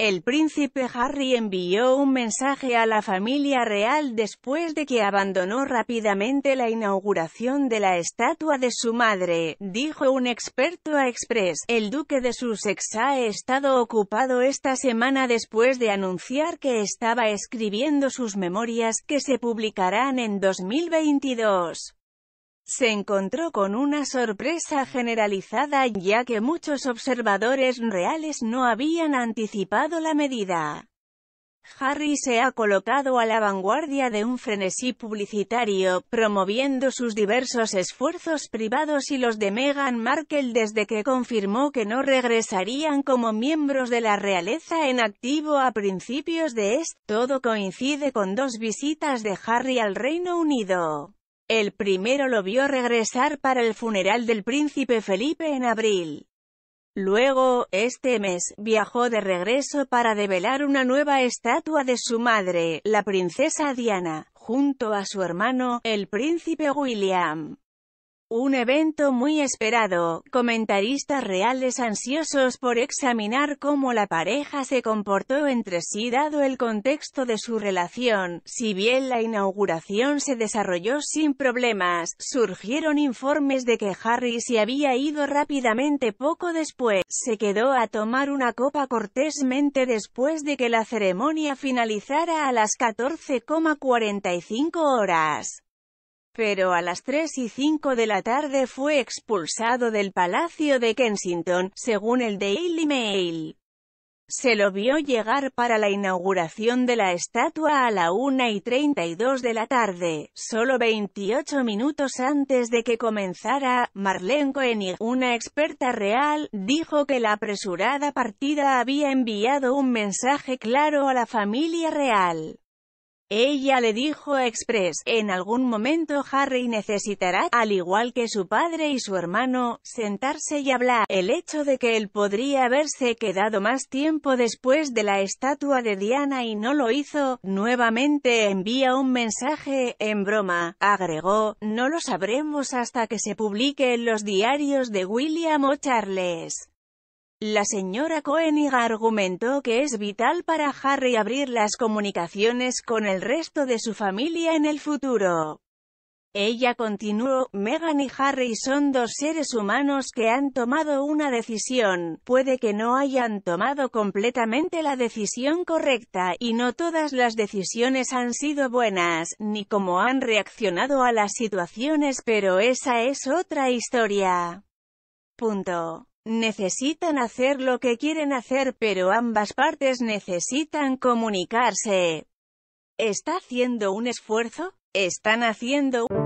El príncipe Harry envió un mensaje a la familia real después de que abandonó rápidamente la inauguración de la estatua de su madre, dijo un experto a Express. El duque de Sussex ha estado ocupado esta semana después de anunciar que estaba escribiendo sus memorias, que se publicarán en 2022 se encontró con una sorpresa generalizada ya que muchos observadores reales no habían anticipado la medida. Harry se ha colocado a la vanguardia de un frenesí publicitario, promoviendo sus diversos esfuerzos privados y los de Meghan Markle desde que confirmó que no regresarían como miembros de la realeza en activo a principios de este. Todo coincide con dos visitas de Harry al Reino Unido. El primero lo vio regresar para el funeral del príncipe Felipe en abril. Luego, este mes, viajó de regreso para develar una nueva estatua de su madre, la princesa Diana, junto a su hermano, el príncipe William. Un evento muy esperado, comentaristas reales ansiosos por examinar cómo la pareja se comportó entre sí dado el contexto de su relación, si bien la inauguración se desarrolló sin problemas, surgieron informes de que Harry se había ido rápidamente poco después, se quedó a tomar una copa cortésmente después de que la ceremonia finalizara a las 14,45 horas pero a las 3 y 5 de la tarde fue expulsado del Palacio de Kensington, según el Daily Mail. Se lo vio llegar para la inauguración de la estatua a la 1 y 32 de la tarde, solo 28 minutos antes de que comenzara, Marlene Koenig, una experta real, dijo que la apresurada partida había enviado un mensaje claro a la familia real. Ella le dijo a Express, en algún momento Harry necesitará, al igual que su padre y su hermano, sentarse y hablar. El hecho de que él podría haberse quedado más tiempo después de la estatua de Diana y no lo hizo, nuevamente envía un mensaje, en broma, agregó, no lo sabremos hasta que se publique en los diarios de William o Charles. La señora Koenig argumentó que es vital para Harry abrir las comunicaciones con el resto de su familia en el futuro. Ella continuó, Megan y Harry son dos seres humanos que han tomado una decisión, puede que no hayan tomado completamente la decisión correcta, y no todas las decisiones han sido buenas, ni cómo han reaccionado a las situaciones, pero esa es otra historia. Punto necesitan hacer lo que quieren hacer pero ambas partes necesitan comunicarse. ¿Está haciendo un esfuerzo? ¿Están haciendo un